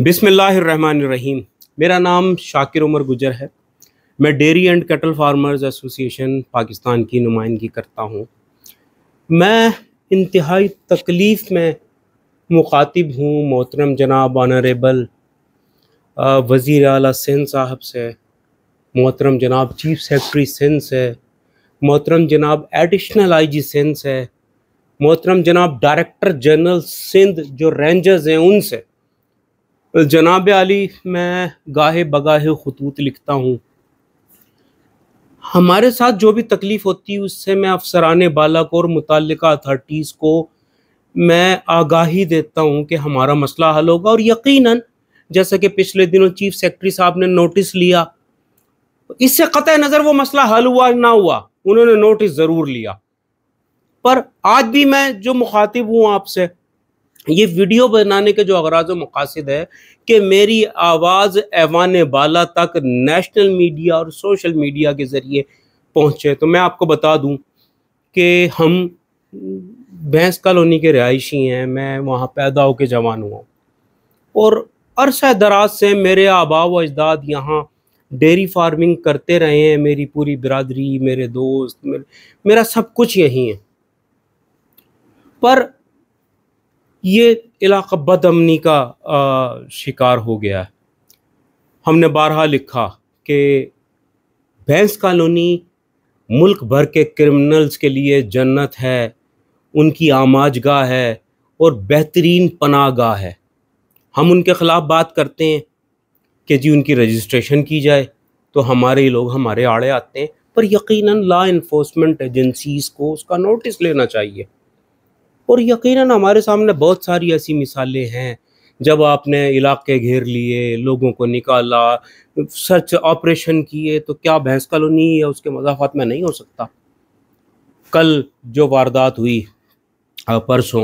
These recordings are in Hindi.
बिसमीम मेरा नाम शाकिर उमर गुजर है मैं dairy and cattle farmers association Pakistan की नुमाइंदगी करता हूँ मैं इंतहाई तकलीफ़ में मुखातिब हूँ मोहतरम जनाब ऑनरेबल वज़ी अल सिंध साहब से मोहतरम जनाब चीफ सेक्रटरी सिंध से मोहतरम जनाब एडिशनल आई जी सिंध से मोहतरम जनाब डायरेक्टर जनरल सिंध जो रेंजर्स हैं उनसे जनाब अली मैं गाहे बगाहे खतूत लिखता हूँ हमारे साथ जो भी तकलीफ़ होती है उससे मैं अफसरान बाला को और मुतल अथॉरटीज़ को मैं आगाही देता हूँ कि हमारा मसला हल होगा और यकीन जैसा कि पिछले दिनों चीफ सेक्रेटरी साहब ने नोटिस लिया इससे क़त नज़र वो मसला हल हुआ ना हुआ उन्होंने नोटिस ज़रूर लिया पर आज भी मैं जो मुखातिब हूँ आपसे ये वीडियो बनाने के जो अगराज मकासद है कि मेरी आवाज़ ऐवान बाला तक नेशनल मीडिया और सोशल मीडिया के ज़रिए पहुँचे तो मैं आपको बता दूँ कि हम भैंस कॉलोनी के रहायशी हैं मैं वहाँ पैदा होकर जवान हुआ और अरसा दराज से मेरे आबा व अजदाद यहाँ डेरी फार्मिंग करते रहे हैं मेरी पूरी बिरादरी मेरे दोस्त मेरे, मेरा सब कुछ यहीं है पर ये इलाका बदमनी का आ, शिकार हो गया है हमने बारहा लिखा कि भैंस कॉलोनी मुल्क भर के क्रिमिनल्स के लिए जन्नत है उनकी गाह है और बेहतरीन पनागाह है हम उनके ख़िलाफ़ बात करते हैं कि जी उनकी रजिस्ट्रेशन की जाए तो हमारे लोग हमारे आड़े आते हैं पर यकीनन ला इन्फोर्समेंट एजेंसीज़ को उसका नोटिस लेना चाहिए और यकीनन हमारे सामने बहुत सारी ऐसी मिसालें हैं जब आपने इलाके घेर लिए लोगों को निकाला सर्च ऑपरेशन किए तो क्या भैंस कॉलोनी या उसके मजाफात में नहीं हो सकता कल जो वारदात हुई परसों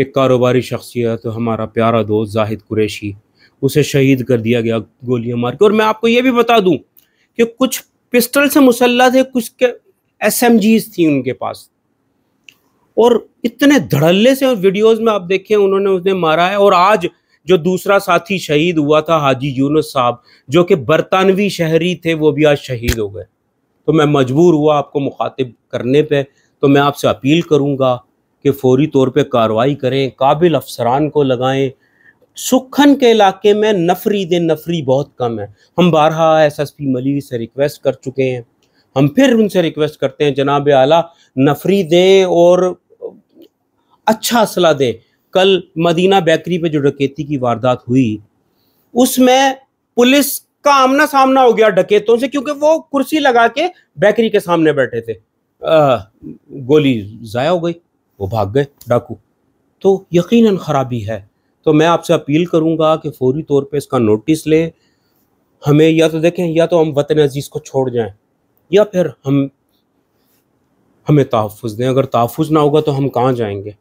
एक कारोबारी शख्सियत हमारा प्यारा दोस्त जाहिद कुरैशी उसे शहीद कर दिया गया गोलियां मार के और मैं आपको ये भी बता दूं कि कुछ पिस्टल से मुसल्ला थे कुछ के एस थी उनके पास और इतने धड़ल्ले से वीडियोस में आप देखें उन्होंने उसने मारा है और आज जो दूसरा साथी शहीद हुआ था हाजी यूनुस साहब जो कि बरतानवी शहरी थे वो भी आज शहीद हो गए तो मैं मजबूर हुआ आपको मुखातिब करने पे तो मैं आपसे अपील करूँगा कि फौरी तौर पे कार्रवाई करें काबिल अफसरान को लगाएं सुखन के इलाके में नफरी दे नफरी बहुत कम है हम बारहा एस एस पी मली से रिक्वेस्ट कर चुके हैं हम फिर उनसे रिक्वेस्ट करते हैं जनाब आला नफरी दें और अच्छा असला दे कल मदीना बेकरी पे जो डकैती की वारदात हुई उसमें पुलिस का आमना सामना हो गया डकैतों से क्योंकि वो कुर्सी लगा के बेकरी के सामने बैठे थे आ, गोली ज़ाया हो गई वो भाग गए डाकू तो यकीनन ख़राबी है तो मैं आपसे अपील करूंगा कि फौरी तौर पे इसका नोटिस लें हमें या तो देखें या तो हम वतन अजीज़ को छोड़ जाएं या फिर हम हमें तहफ़ दें अगर तहफ़ ना होगा तो हम कहाँ जाएंगे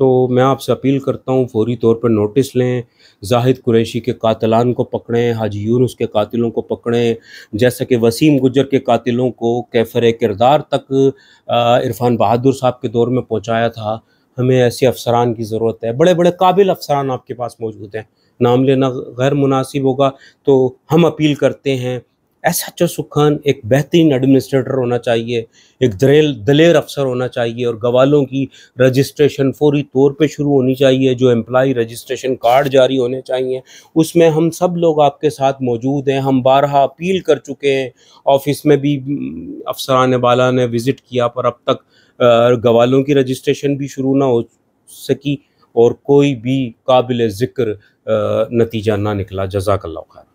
तो मैं आपसे अपील करता हूँ फौरी तौर पर नोटिस लें जाहिद कुरैशी के कातलान को पकड़ें हाजी यूनुस के कातिलों को पकड़ें जैसा कि वसीम गुजर के कातिलों को कैफर किरदार तक इरफान बहादुर साहब के दौर में पहुँचाया था हमें ऐसे अफसरान की ज़रूरत है बड़े बड़े काबिल अफसरान आपके पास मौजूद हैं नाम लेना गैर मुनासिब होगा तो हम अपील करते हैं एस एच ओ खान एक बेहतरीन एडमिनिस्ट्रेटर होना चाहिए एक दरेल दलेर अफसर होना चाहिए और गवालों की रजिस्ट्रेशन फौरी तौर पे शुरू होनी चाहिए जो एम्प्लाई रजिस्ट्रेशन कार्ड जारी होने चाहिए उसमें हम सब लोग आपके साथ मौजूद हैं हम बारहा अपील कर चुके हैं ऑफिस में भी अफसरान बाला ने विज़िट किया पर अब तक गवालों की रजिस्ट्रेशन भी शुरू ना हो सकी और कोई भी काबिल ज़िक्र नतीजा ना निकला जजाकल्ला खैर